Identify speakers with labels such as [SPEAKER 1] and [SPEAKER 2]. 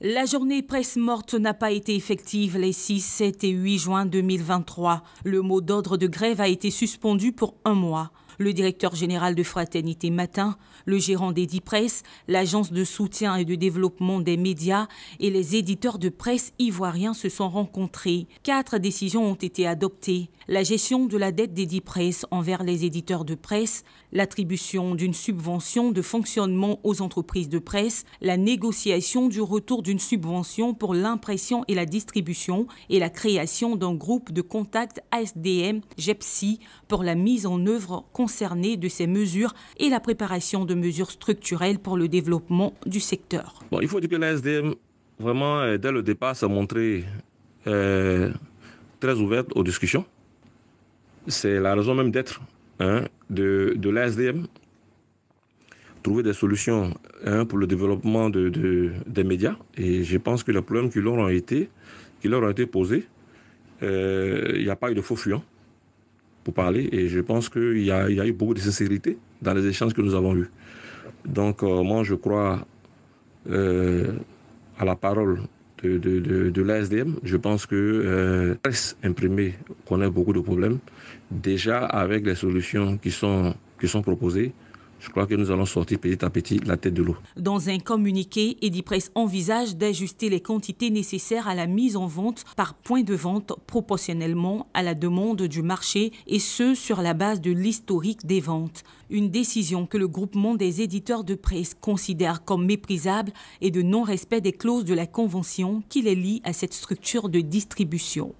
[SPEAKER 1] La journée presse morte n'a pas été effective les 6, 7 et 8 juin 2023. Le mot d'ordre de grève a été suspendu pour un mois le directeur général de Fraternité Matin, le gérant 10 Presse, l'agence de soutien et de développement des médias et les éditeurs de presse ivoiriens se sont rencontrés. Quatre décisions ont été adoptées. La gestion de la dette 10 Presse envers les éditeurs de presse, l'attribution d'une subvention de fonctionnement aux entreprises de presse, la négociation du retour d'une subvention pour l'impression et la distribution et la création d'un groupe de contact ASDM-GEPSI pour la mise en œuvre concernés de ces mesures et la préparation de mesures structurelles pour le développement du secteur.
[SPEAKER 2] il faut dire que la SDM, vraiment, euh, dès le départ, s'est montrée euh, très ouverte aux discussions. C'est la raison même d'être hein, de, de la SDM. Trouver des solutions hein, pour le développement des médias. Et je pense que les problèmes qui leur ont été, qui leur ont été posés, euh, il n'y a pas eu de faux fuyants parler. Et je pense qu'il y, a eu beaucoup de sincérité dans les échanges que nous avons eus. Donc, euh, moi, je crois euh, à la parole de, de, l'ASDM. Je pense que la euh, presse imprimée connaît beaucoup de problèmes. Déjà, avec les solutions qui sont, qui sont proposées, je crois que nous allons sortir petit à petit la tête de l'eau.
[SPEAKER 1] Dans un communiqué, Edipresse envisage d'ajuster les quantités nécessaires à la mise en vente par point de vente proportionnellement à la demande du marché et ce sur la base de l'historique des ventes. Une décision que le groupement des éditeurs de presse considère comme méprisable et de non-respect des clauses de la convention qui les lie à cette structure de distribution.